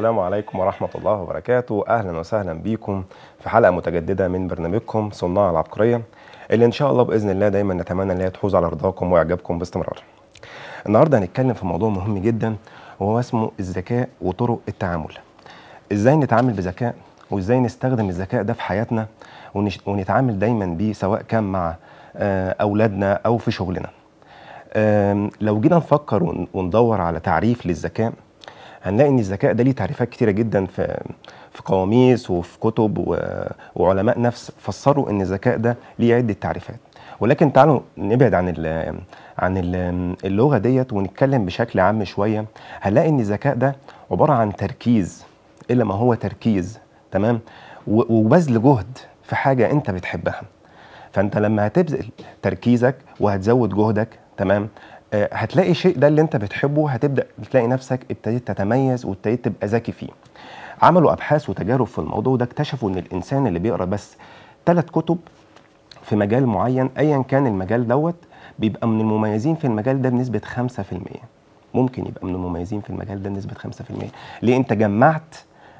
السلام عليكم ورحمة الله وبركاته أهلا وسهلا بيكم في حلقة متجددة من برنامجكم صناع العبقرية اللي إن شاء الله بإذن الله دايما نتمنى أن هي تحوز على رضاكم وإعجابكم باستمرار النهاردة هنتكلم في موضوع مهم جدا وهو اسمه الذكاء وطرق التعامل إزاي نتعامل بذكاء وإزاي نستخدم الذكاء ده في حياتنا ونتعامل دايما بيه سواء كان مع آه، أولادنا أو في شغلنا لو جينا نفكر وندور على تعريف للذكاء هنلاقي ان الذكاء ده ليه تعريفات كتيره جدا في في قواميس وفي كتب وعلماء نفس فسروا ان الذكاء ده ليه عده تعريفات ولكن تعالوا نبعد عن الـ عن الـ اللغه ديت ونتكلم بشكل عام شويه هنلاقي ان الذكاء ده عباره عن تركيز الا ما هو تركيز تمام وبذل جهد في حاجه انت بتحبها فانت لما هتبذل تركيزك وهتزود جهدك تمام آه، هتلاقي شيء ده اللي انت بتحبه هتبدا تلاقي نفسك ابتديت تتميز وابتديت تبقى ذكي فيه عملوا ابحاث وتجارب في الموضوع ده اكتشفوا ان الانسان اللي بيقرا بس ثلاث كتب في مجال معين ايا كان المجال دوت بيبقى من المميزين في المجال ده بنسبه 5% ممكن يبقى من المميزين في المجال ده بنسبه 5% ليه انت جمعت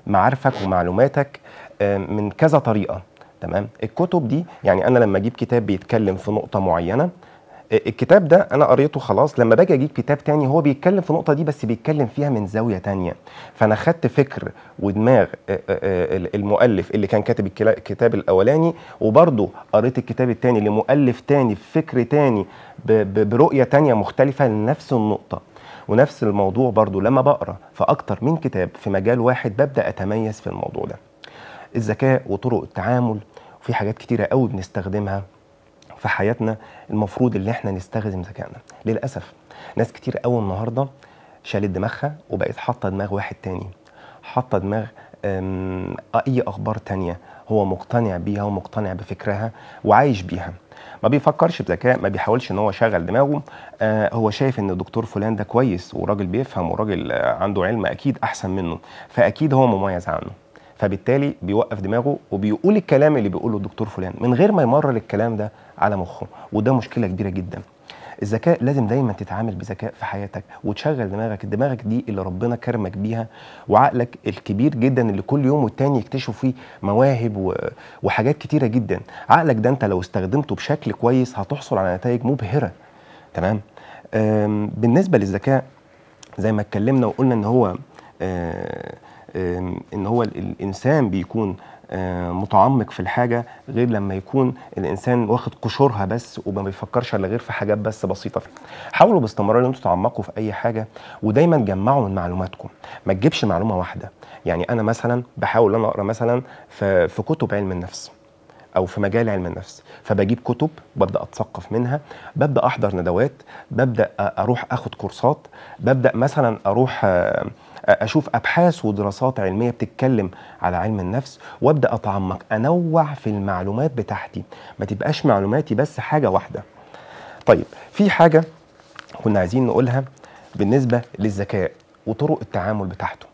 معارفك ومعلوماتك آه، من كذا طريقه تمام الكتب دي يعني انا لما اجيب كتاب بيتكلم في نقطه معينه الكتاب ده انا قريته خلاص لما باجي اجيب كتاب تاني هو بيتكلم في النقطه دي بس بيتكلم فيها من زاويه تانية فانا خدت فكر ودماغ المؤلف اللي كان كاتب الكتاب الاولاني وبرضه قريت الكتاب التاني لمؤلف تاني بفكر تاني برؤيه تانية مختلفه لنفس النقطه ونفس الموضوع برضه لما بقرا في اكتر من كتاب في مجال واحد ببدا اتميز في الموضوع ده الذكاء وطرق التعامل وفي حاجات كتيره قوي بنستخدمها في حياتنا المفروض ان احنا نستخدم ذكائنا للاسف ناس كتير قوي النهارده شالت دماغها وبقت حاطه دماغ واحد تاني حاطه دماغ اي اخبار تانية هو مقتنع بيها ومقتنع بفكرها وعايش بيها ما بيفكرش بذكاء ما بيحاولش ان هو يشغل دماغه آه هو شايف ان الدكتور فلان ده كويس وراجل بيفهم وراجل عنده علم اكيد احسن منه فاكيد هو مميز عنه فبالتالي بيوقف دماغه وبيقول الكلام اللي بيقوله الدكتور فلان من غير ما يمرر الكلام ده على مخه وده مشكله كبيره جدا الذكاء لازم دايما تتعامل بذكاء في حياتك وتشغل دماغك دماغك دي اللي ربنا كرمك بيها وعقلك الكبير جدا اللي كل يوم والتاني يكتشفوا فيه مواهب وحاجات كتيره جدا عقلك ده انت لو استخدمته بشكل كويس هتحصل على نتائج مبهره تمام بالنسبه للذكاء زي ما اتكلمنا وقلنا ان هو أه ان هو الانسان بيكون آه، متعمق في الحاجه غير لما يكون الانسان واخد قشورها بس وما بيفكرش الا غير في حاجات بس بسيطه فيها. حاولوا باستمرار ان انتوا تتعمقوا في اي حاجه ودايما جمعوا من معلوماتكم، ما تجيبش معلومه واحده، يعني انا مثلا بحاول انا اقرا مثلا في, في كتب علم النفس. او في مجال علم النفس فبجيب كتب ببدا اتثقف منها ببدا احضر ندوات ببدا اروح اخد كورسات ببدا مثلا اروح أ... آه، اشوف ابحاث ودراسات علميه بتتكلم على علم النفس وابدا اتعمق انوع في المعلومات بتاعتي ما تبقاش معلوماتي بس حاجه واحده طيب في حاجه كنا عايزين نقولها بالنسبه للذكاء وطرق التعامل بتاعته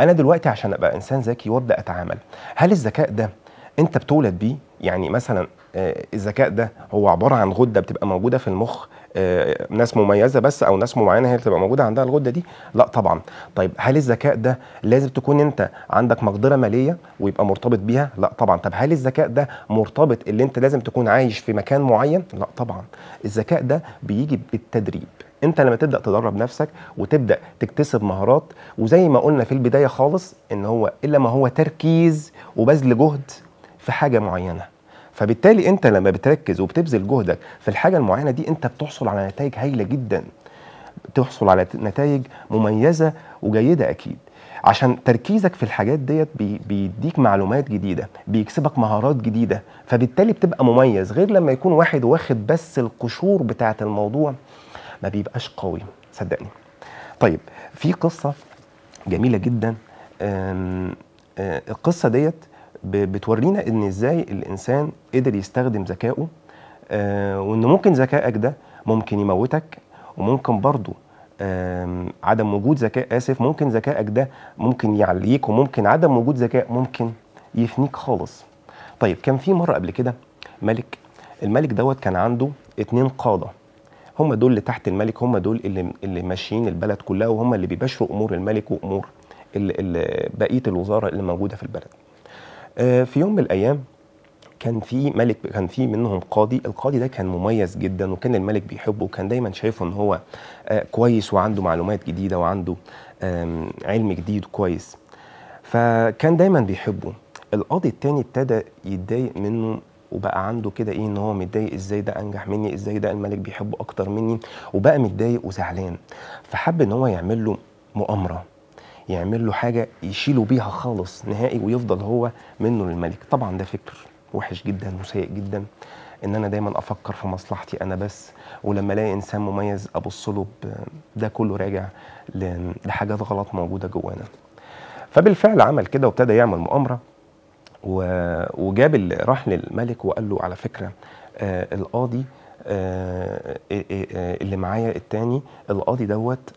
انا دلوقتي عشان ابقى انسان ذكي وابدا اتعامل هل الذكاء ده انت بتولد بيه يعني مثلا آه، الذكاء ده هو عباره عن غده بتبقى موجوده في المخ آه، ناس مميزه بس او ناس معينه هي بتبقى موجوده عندها الغده دي لا طبعا طيب هل الذكاء ده لازم تكون انت عندك مقدره ماليه ويبقى مرتبط بيها لا طبعا طب هل الذكاء ده مرتبط اللي انت لازم تكون عايش في مكان معين لا طبعا الذكاء ده بيجي بالتدريب انت لما تبدا تدرب نفسك وتبدا تكتسب مهارات وزي ما قلنا في البدايه خالص ان هو الا ما هو تركيز وبذل جهد في حاجه معينه فبالتالي انت لما بتركز وبتبذل جهدك في الحاجه المعينه دي انت بتحصل على نتائج هايله جدا بتحصل على نتائج مميزه وجيده اكيد عشان تركيزك في الحاجات ديت بي بيديك معلومات جديده بيكسبك مهارات جديده فبالتالي بتبقى مميز غير لما يكون واحد واخد بس القشور بتاعه الموضوع ما بيبقاش قوي صدقني طيب في قصه جميله جدا آه، القصه ديت بتورينا ان ازاي الانسان قدر يستخدم ذكائه آه، وان ممكن ذكائك ده ممكن يموتك وممكن برضه عدم وجود ذكاء اسف ممكن ذكائك ده ممكن يعليك وممكن عدم وجود ذكاء ممكن يفنيك خالص طيب كان في مره قبل كده ملك الملك دوت كان عنده اتنين قاده هم دول اللي تحت الملك هم دول اللي اللي ماشيين البلد كلها وهم اللي بيباشروا امور الملك وامور بقيه الوزاره اللي موجوده في البلد آه، في يوم من الايام كان في ملك كان في منهم قاضي القاضي ده كان مميز جدا وكان الملك بيحبه وكان دايما شايفه ان هو آه، كويس وعنده معلومات جديده وعنده علم جديد كويس فكان دايما بيحبه القاضي التاني ابتدى يتضايق منه وبقى عنده كده ايه ان هو متضايق ازاي ده انجح مني ازاي ده الملك بيحبه اكتر مني وبقى متضايق وزعلان فحب ان هو يعمل له مؤامره يعمل له حاجه يشيله بيها خالص نهائي ويفضل هو منه للملك طبعا ده فكر وحش جدا وسيء جدا ان انا دايما افكر في مصلحتي انا بس ولما الاقي انسان مميز ابص له ده كله راجع لحاجات غلط موجوده جوانا فبالفعل عمل كده وابتدى يعمل مؤامره وجاب راح للملك وقال له على فكره آه القاضي آه, آه،, آه،, آه، اللي معايا الثاني القاضي دوت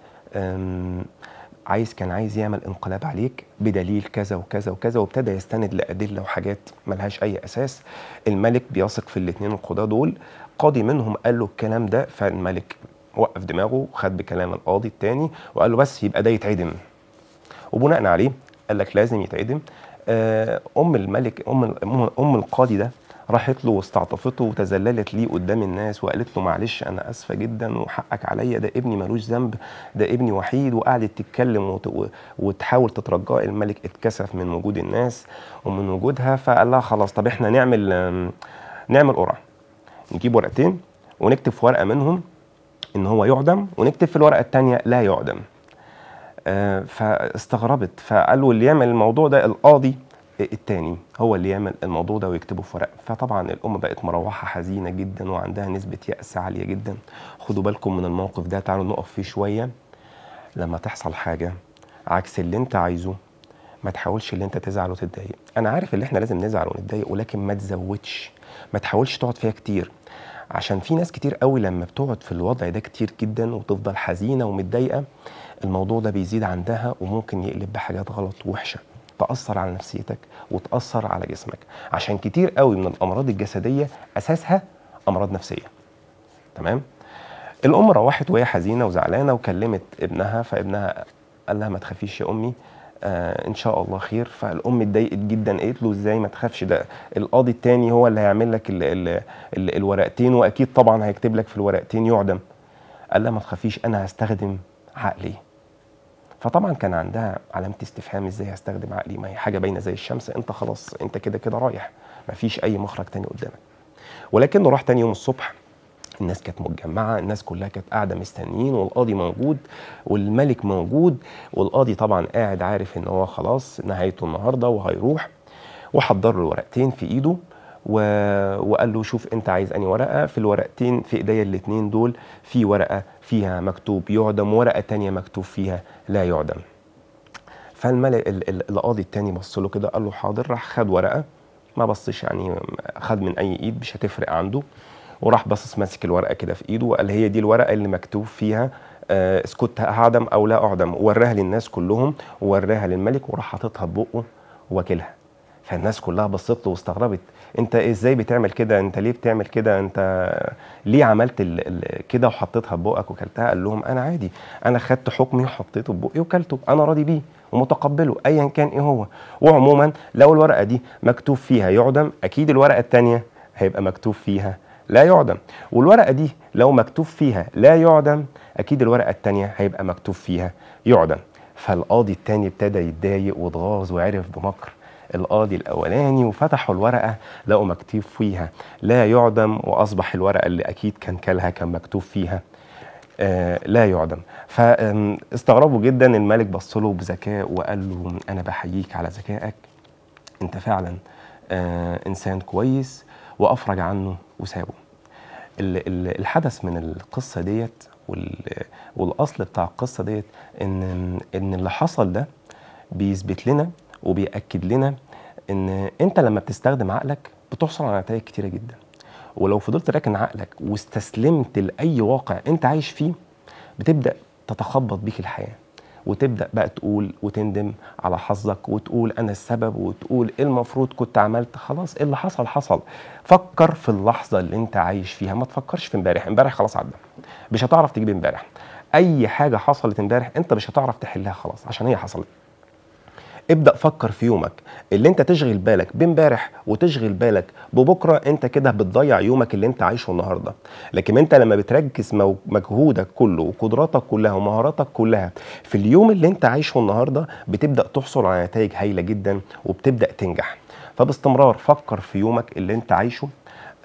عايز كان عايز يعمل انقلاب عليك بدليل كذا وكذا وكذا وابتدى يستند لادله وحاجات ملهاش اي اساس الملك بيثق في الاثنين القضاه دول قاضي منهم قال له الكلام ده فالملك وقف دماغه خد بكلام القاضي الثاني وقال له بس يبقى ده يتعدم وبناء عليه قال لك لازم يتعدم آه، ام الملك ام ام القاضي ده راحت له واستعطفته وتذللت ليه قدام الناس وقالت له معلش انا اسفه جدا وحقك عليا ده ابني ملوش ذنب ده ابني وحيد وقعدت تتكلم وتحاول تترجاه الملك اتكسف من وجود الناس ومن وجودها فقال لها خلاص طب احنا نعمل نعمل قرعه نجيب ورقتين ونكتب في ورقه منهم ان هو يعدم ونكتب في الورقه الثانيه لا يعدم آه، فاستغربت فقالوا اللي يعمل الموضوع ده القاضي الثاني هو اللي يعمل الموضوع ده ويكتبه في ورق فطبعا الام بقت مروحه حزينه جدا وعندها نسبه ياس عاليه جدا خدوا بالكم من الموقف ده تعالوا نقف فيه شويه لما تحصل حاجه عكس اللي انت عايزه ما تحاولش اللي انت تزعل وتتضايق انا عارف ان احنا لازم نزعل ونتضايق ولكن ما تزودش ما تحاولش تقعد فيها كتير عشان في ناس كتير قوي لما بتقعد في الوضع ده كتير جدا وتفضل حزينه ومتضايقه الموضوع ده بيزيد عندها وممكن يقلب بحاجات غلط وحشه تاثر على نفسيتك وتاثر على جسمك عشان كتير قوي من الامراض الجسديه اساسها امراض نفسيه تمام الام روحت وهي حزينه وزعلانه وكلمت ابنها فابنها قال لها ما تخافيش يا امي آه ان شاء الله خير فالام اتضايقت جدا قالت له ازاي ما تخافش ده القاضي التاني هو اللي هيعمل لك الـ الـ الـ الورقتين واكيد طبعا هيكتب لك في الورقتين يعدم قال لها ما تخافيش انا هستخدم عقلي فطبعا كان عندها علامه استفهام ازاي هستخدم عقلي ما هي حاجه باينه زي الشمس انت خلاص انت كده كده رايح ما فيش اي مخرج تاني قدامك ولكنه راح تاني يوم الصبح الناس كانت متجمعه الناس كلها كانت قاعده مستنيين والقاضي موجود والملك موجود والقاضي طبعا قاعد عارف ان هو خلاص نهايته النهارده وهيروح وحضر له ورقتين في ايده و... وقال له شوف انت عايز اني ورقه في الورقتين في ايديا الاثنين دول في ورقه فيها مكتوب يعدم ورقه تانية مكتوب فيها لا يعدم فالملك القاضي الثاني بص له كده قال له حاضر راح خد ورقه ما بصش يعني خد من اي ايد مش هتفرق عنده وراح باصص ماسك الورقه كده في ايده وقال هي دي الورقه اللي مكتوب فيها آه، اسكت هعدم او لا اعدم وراها للناس كلهم ووراها للملك وراح حاططها ببقه واكلها فالناس كلها بصت له واستغربت انت ازاي بتعمل كده انت ليه بتعمل كده انت ليه عملت كده وحطيتها ببقك وكلتها قال لهم انا عادي انا خدت حكمي وحطيته ببقي وكلته انا راضي بيه ومتقبله ايا كان ايه هو وعموما لو الورقه دي مكتوب فيها يعدم اكيد الورقه الثانيه هيبقى مكتوب فيها لا يعدم والورقه دي لو مكتوب فيها لا يعدم اكيد الورقه الثانيه هيبقى مكتوب فيها يعدم فالقاضي التاني ابتدى يتضايق واتغاظ وعرف بمكر القاضي الأولاني وفتحوا الورقة لقوا مكتوب فيها لا يعدم وأصبح الورقة اللي أكيد كان كلها كان مكتوب فيها آه لا يعدم فاستغربوا جدا الملك بص له بذكاء وقال له أنا بحييك على ذكائك أنت فعلا آه إنسان كويس وأفرج عنه وسابه الحدث من القصة ديت والاصل بتاع القصه ديت ان ان اللي حصل ده بيثبت لنا وبيأكد لنا ان انت لما بتستخدم عقلك بتحصل على نتائج كتيره جدا ولو فضلت راكن عقلك واستسلمت لاي واقع انت عايش فيه بتبدا تتخبط بيك الحياه وتبدا بقى تقول وتندم على حظك وتقول انا السبب وتقول ايه المفروض كنت عملت خلاص ايه اللي حصل حصل فكر في اللحظه اللي انت عايش فيها ما تفكرش في امبارح امبارح خلاص عدى مش هتعرف تجيب امبارح اي حاجه حصلت امبارح انت مش هتعرف تحلها خلاص عشان هي حصلت ابدا فكر في يومك اللي انت تشغل بالك بامبارح وتشغل بالك ببكره انت كده بتضيع يومك اللي انت عايشه النهارده لكن انت لما بتركز مجهودك كله وقدراتك كلها ومهاراتك كلها في اليوم اللي انت عايشه النهارده بتبدا تحصل على نتائج هايله جدا وبتبدا تنجح فباستمرار فكر في يومك اللي انت عايشه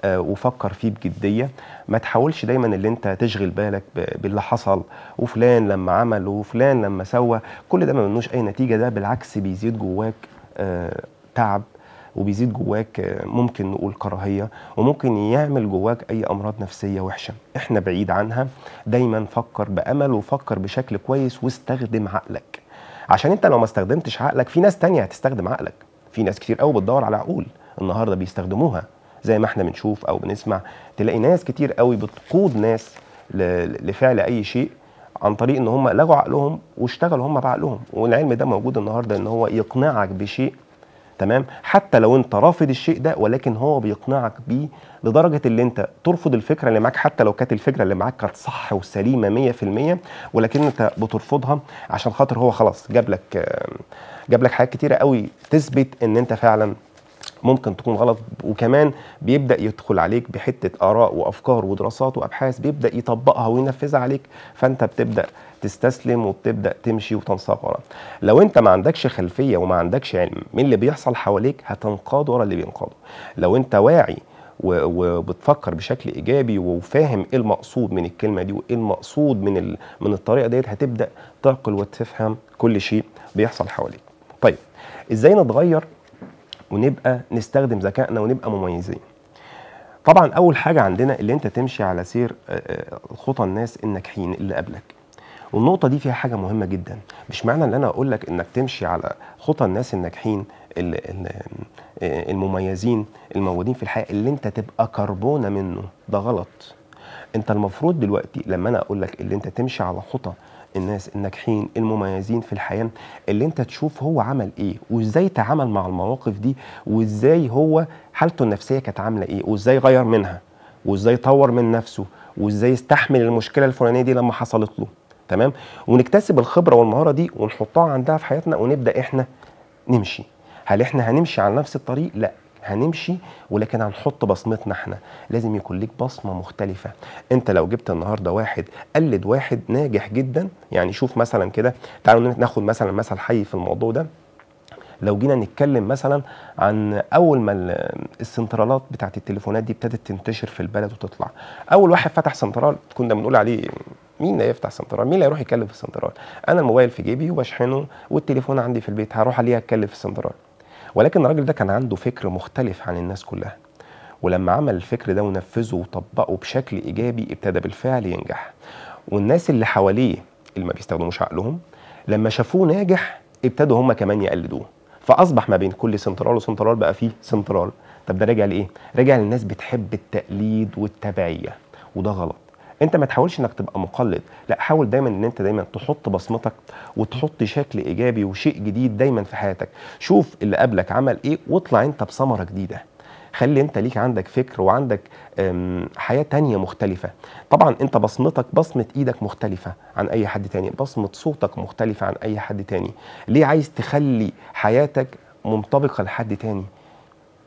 آه، وفكر فيه بجديه ما تحاولش دايما اللي انت تشغل بالك باللي حصل وفلان لما عمل وفلان لما سوى كل ده ما منوش اي نتيجه ده بالعكس بيزيد جواك آه، تعب وبيزيد جواك آه، ممكن نقول كراهيه وممكن يعمل جواك اي امراض نفسيه وحشه احنا بعيد عنها دايما فكر بامل وفكر بشكل كويس واستخدم عقلك عشان انت لو ما استخدمتش عقلك في ناس تانية هتستخدم عقلك في ناس كتير قوي بتدور على عقول النهارده بيستخدموها زي ما احنا بنشوف او بنسمع تلاقي ناس كتير قوي بتقود ناس لفعل اي شيء عن طريق ان هم لغوا عقلهم واشتغلوا هم بعقلهم والعلم ده موجود النهارده ان هو يقنعك بشيء تمام حتى لو انت رافض الشيء ده ولكن هو بيقنعك بيه لدرجه اللي انت ترفض الفكره اللي معاك حتى لو كانت الفكره اللي معاك كانت صح وسليمه 100% ولكن انت بترفضها عشان خاطر هو خلاص جاب لك جاب لك حاجات كتيره قوي تثبت ان انت فعلا ممكن تكون غلط وكمان بيبدا يدخل عليك بحته اراء وافكار ودراسات وابحاث بيبدا يطبقها وينفذها عليك فانت بتبدا تستسلم وبتبدا تمشي وتنساق وراه لو انت ما عندكش خلفيه وما عندكش علم من اللي بيحصل حواليك هتنقاد ورا اللي بينقاده لو انت واعي وبتفكر بشكل ايجابي وفاهم ايه المقصود من الكلمه دي وايه المقصود من ال... من الطريقه ديت هتبدا تعقل وتفهم كل شيء بيحصل حواليك طيب ازاي نتغير ونبقى نستخدم ذكائنا ونبقى مميزين طبعا اول حاجه عندنا اللي انت تمشي على سير آه، آه، خطى الناس الناجحين اللي قبلك والنقطه دي فيها حاجه مهمه جدا مش معنى ان انا اقول لك انك تمشي على خطى الناس الناجحين آه، المميزين الموجودين في الحياه اللي انت تبقى كربونه منه ده غلط انت المفروض دلوقتي لما انا اقول لك اللي انت تمشي على خطى الناس الناجحين المميزين في الحياه اللي انت تشوف هو عمل ايه وازاي تعامل مع المواقف دي وازاي هو حالته النفسيه كانت عامله ايه وازاي غير منها وازاي طور من نفسه وازاي استحمل المشكله الفلانيه دي لما حصلت له تمام ونكتسب الخبره والمهاره دي ونحطها عندها في حياتنا ونبدا احنا نمشي هل احنا هنمشي على نفس الطريق لا هنمشي ولكن هنحط بصمتنا احنا لازم يكون ليك بصمه مختلفه انت لو جبت النهارده واحد قلد واحد ناجح جدا يعني شوف مثلا كده تعالوا ناخد مثلا مثل حي في الموضوع ده لو جينا نتكلم مثلا عن اول ما السنترالات بتاعت التليفونات دي ابتدت تنتشر في البلد وتطلع اول واحد فتح سنترال كنا بنقول عليه مين اللي هيفتح سنترال؟ مين اللي هيروح يتكلم في السنترال؟ انا الموبايل في جيبي وبشحنه والتليفون عندي في البيت هروح عليه اتكلم في السنترال ولكن الراجل ده كان عنده فكر مختلف عن الناس كلها ولما عمل الفكر ده ونفذه وطبقه بشكل ايجابي ابتدى بالفعل ينجح والناس اللي حواليه اللي ما بيستخدموش عقلهم لما شافوه ناجح ابتدوا هم كمان يقلدوه فاصبح ما بين كل سنترال وسنترال بقى فيه سنترال طب ده راجع لايه راجع للناس بتحب التقليد والتبعيه وده غلط انت ما تحاولش انك تبقى مقلد لا حاول دايما ان انت دايما تحط بصمتك وتحط شكل ايجابي وشيء جديد دايما في حياتك شوف اللي قبلك عمل ايه واطلع انت بثمره جديده خلي انت ليك عندك فكر وعندك حياة تانية مختلفة طبعا انت بصمتك بصمة ايدك مختلفة عن اي حد تاني بصمة صوتك مختلفة عن اي حد تاني ليه عايز تخلي حياتك منطبقة لحد تاني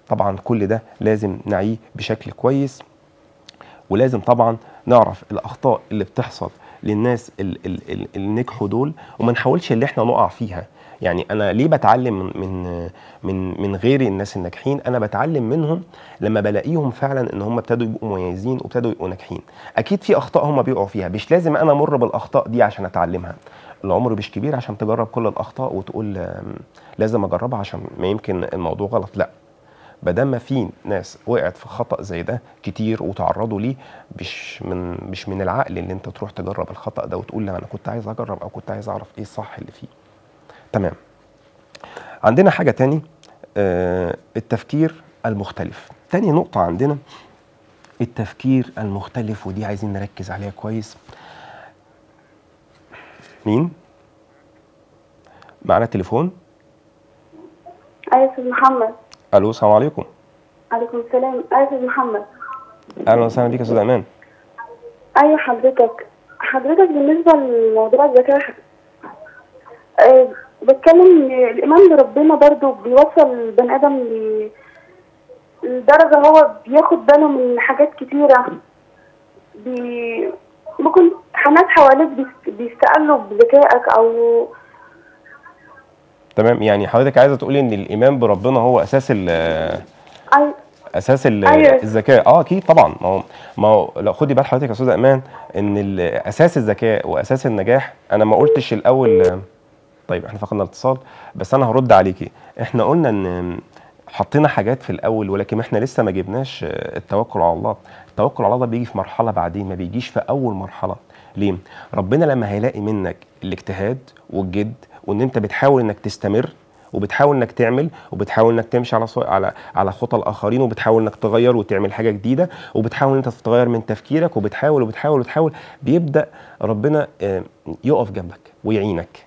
طبعا كل ده لازم نعيه بشكل كويس ولازم طبعا نعرف الاخطاء اللي بتحصل للناس اللي نجحوا دول وما نحاولش اللي احنا نقع فيها يعني انا ليه بتعلم من من من, من الناس الناجحين انا بتعلم منهم لما بلاقيهم فعلا ان هم ابتدوا يبقوا مميزين وابتدوا يبقوا ناجحين اكيد في اخطاء هم بيقعوا فيها مش لازم انا امر بالاخطاء دي عشان اتعلمها العمر مش كبير عشان تجرب كل الاخطاء وتقول لازم اجربها عشان ما يمكن الموضوع غلط لا ما في ناس وقعت في خطا زي ده كتير وتعرضوا ليه مش من مش من العقل ان انت تروح تجرب الخطا ده وتقول لا انا كنت عايز اجرب او كنت عايز اعرف ايه الصح اللي فيه تمام عندنا حاجه تاني آه التفكير المختلف تاني نقطه عندنا التفكير المختلف ودي عايزين نركز عليها كويس مين معنا تليفون ايوه محمد الو السلام عليكم عليكم السلام أستاذ محمد اهلا وسهلا بيك يا استاذ امان ايوه حضرتك حضرتك بالنسبه لموضوع الذكاء أه بتكلم الايمان بربنا برضو بيوصل البني ادم لدرجه هو بياخد باله من حاجات كتيره بي ممكن حماس حواليك بيستقلوا بذكائك او تمام يعني حضرتك عايزه تقولي ان الايمان بربنا هو اساس ال أيوة. اساس أيوة. الذكاء اه اكيد طبعا ما هو ما هو لو خدي بال حضرتك يا استاذه امان ان اساس الذكاء واساس النجاح انا ما قلتش الاول طيب احنا فقدنا الاتصال بس انا هرد عليكي احنا قلنا ان حطينا حاجات في الاول ولكن احنا لسه ما جبناش التوكل على الله التوكل على الله بيجي في مرحله بعدين ما بيجيش في اول مرحله ليه ربنا لما هيلاقي منك الاجتهاد والجد وان انت بتحاول انك تستمر وبتحاول انك تعمل وبتحاول انك تمشي على على على خطى الاخرين وبتحاول انك تغير وتعمل حاجه جديده وبتحاول انت تتغير من تفكيرك وبتحاول وبتحاول وبتحاول بيبدا ربنا يقف جنبك ويعينك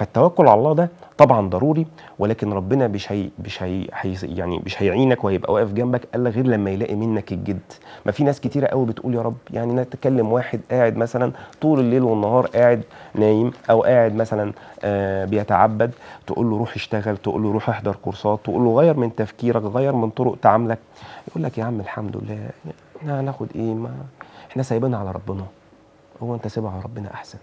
فالتوكل على الله ده طبعا ضروري ولكن ربنا مش هي مش هي يعني مش هيعينك وهيبقى واقف جنبك الا غير لما يلاقي منك الجد ما في ناس كتيره قوي بتقول يا رب يعني نتكلم واحد قاعد مثلا طول الليل والنهار قاعد نايم او قاعد مثلا آه بيتعبد تقول له روح اشتغل تقول له روح احضر كورسات تقول له غير من تفكيرك غير من طرق تعاملك يقول لك يا عم الحمد لله احنا هناخد ايه ما احنا سايبينها على ربنا هو انت سيبها على ربنا احسن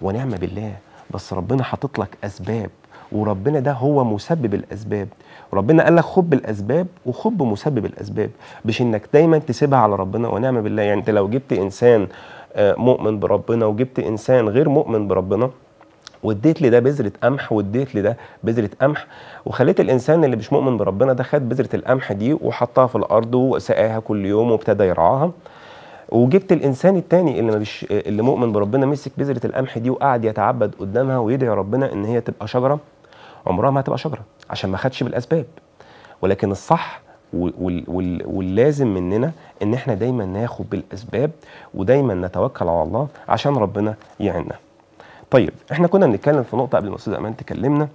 ونعم بالله بس ربنا حاطط لك اسباب وربنا ده هو مسبب الاسباب ربنا قال لك خب الاسباب وخب مسبب الاسباب مش انك دايما تسيبها على ربنا ونعم بالله يعني انت لو جبت انسان آه، مؤمن بربنا وجبت انسان غير مؤمن بربنا واديت لده بذره قمح واديت لده بذره قمح وخليت الانسان اللي مش مؤمن بربنا ده خد بذره القمح دي وحطها في الارض وسقاها كل يوم وابتدى يرعاها وجبت الانسان التاني اللي ما بيش اللي مؤمن بربنا مسك بذره القمح دي وقعد يتعبد قدامها ويدعي ربنا ان هي تبقى شجره عمرها ما هتبقى شجره عشان ما خدش بالاسباب ولكن الصح واللازم مننا ان احنا دايما ناخد بالاسباب ودايما نتوكل على الله عشان ربنا يعيننا. طيب احنا كنا بنتكلم في نقطه قبل ما استاذ امان تكلمنا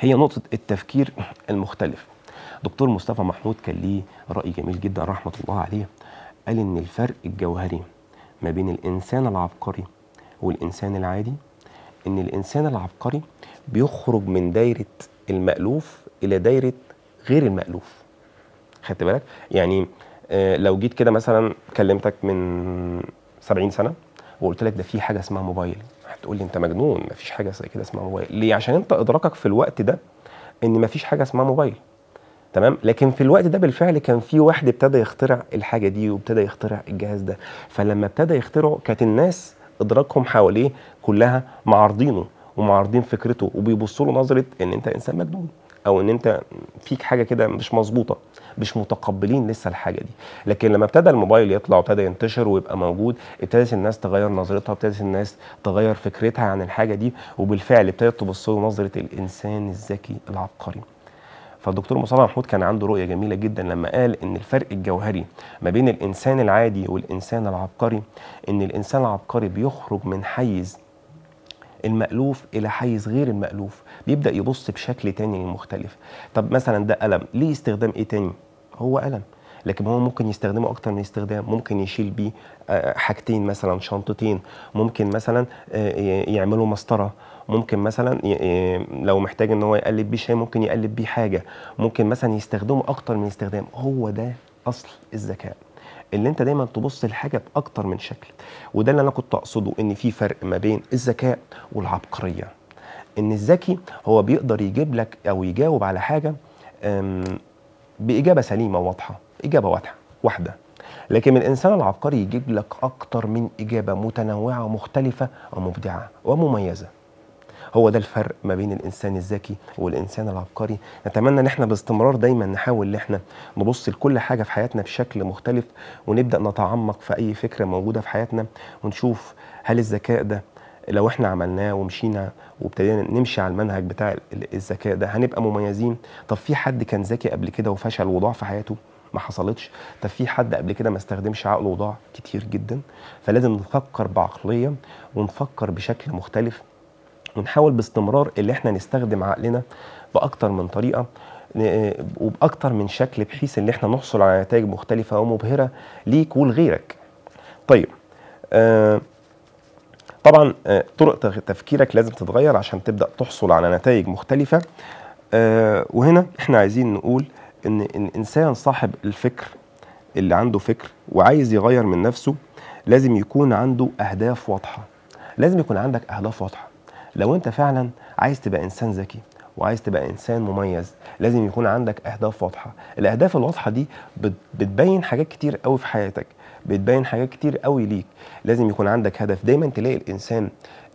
هي نقطه التفكير المختلف. دكتور مصطفى محمود كان ليه راي جميل جدا رحمه الله عليه قال إن الفرق الجوهري ما بين الإنسان العبقري والإنسان العادي إن الإنسان العبقري بيخرج من دايرة المألوف إلى دايرة غير المألوف خدت بالك يعني آه، لو جيت كده مثلا كلمتك من 70 سنة وقلت لك ده في حاجة اسمها موبايل هتقول لي أنت مجنون مفيش حاجة زي كده اسمها موبايل ليه عشان أنت إدراكك في الوقت ده إن مفيش حاجة اسمها موبايل تمام لكن في الوقت ده بالفعل كان في واحد ابتدى يخترع الحاجه دي وابتدى يخترع الجهاز ده فلما ابتدى يخترعه كانت الناس ادراكهم حواليه كلها معارضينه ومعارضين فكرته وبيبصوا له نظره ان انت انسان مجنون او ان انت فيك حاجه كده مش مظبوطه مش متقبلين لسه الحاجه دي لكن لما ابتدى الموبايل يطلع وابتدى ينتشر ويبقى موجود ابتدت الناس تغير نظرتها ابتدت الناس تغير فكرتها عن الحاجه دي وبالفعل ابتدت تبص له نظره الانسان الذكي العبقري فالدكتور مصطفى محمود كان عنده رؤيه جميله جدا لما قال ان الفرق الجوهري ما بين الانسان العادي والانسان العبقري ان الانسان العبقري بيخرج من حيز المألوف إلى حيز غير المألوف بيبدأ يبص بشكل تاني مختلف طب مثلا ده الم ليه استخدام إيه تاني هو الم لكن هو ممكن يستخدمه اكتر من استخدام ممكن يشيل بيه آه، آه، حاجتين مثلا شنطتين ممكن مثلا آه، يعملوا مسطره ممكن مثلا لو محتاج ان هو يقلب بيه شيء ممكن يقلب بيه حاجه ممكن مثلا يستخدمه اكتر من استخدام هو ده اصل الذكاء اللي انت دايما تبص لحاجه باكتر من شكل وده اللي انا كنت اقصده ان في فرق ما بين الذكاء والعبقريه ان الذكي هو بيقدر يجيب لك او يجاوب على حاجه باجابه سليمه واضحه اجابه واضحه واحده لكن من الانسان العبقري يجيب لك اكتر من اجابه متنوعه ومختلفه ومبدعه ومميزه هو ده الفرق ما بين الانسان الذكي والانسان العبقري نتمنى ان احنا باستمرار دايما نحاول ان احنا نبص لكل حاجه في حياتنا بشكل مختلف ونبدا نتعمق في اي فكره موجوده في حياتنا ونشوف هل الذكاء ده لو احنا عملناه ومشينا وابتدينا نمشي على المنهج بتاع الذكاء ده هنبقى مميزين طب في حد كان ذكي قبل كده وفشل وضاع في حياته ما حصلتش طب في حد قبل كده ما استخدمش عقله وضاع كتير جدا فلازم نفكر بعقليه ونفكر بشكل مختلف ونحاول باستمرار اللي احنا نستخدم عقلنا باكتر من طريقه وباكتر من شكل بحيث ان احنا نحصل على نتائج مختلفه ومبهره ليك ولغيرك طيب آه طبعا آه، طرق تفكيرك لازم تتغير عشان تبدا تحصل على نتائج مختلفه آه، وهنا احنا عايزين نقول ان الانسان صاحب الفكر اللي عنده فكر وعايز يغير من نفسه لازم يكون عنده اهداف واضحه لازم يكون عندك اهداف واضحه لو انت فعلا عايز تبقى انسان ذكي وعايز تبقى انسان مميز لازم يكون عندك اهداف واضحه الاهداف الواضحه دي بتبين حاجات كتير قوي في حياتك بتبين حاجات كتير قوي ليك لازم يكون عندك هدف دايما تلاقي الانسان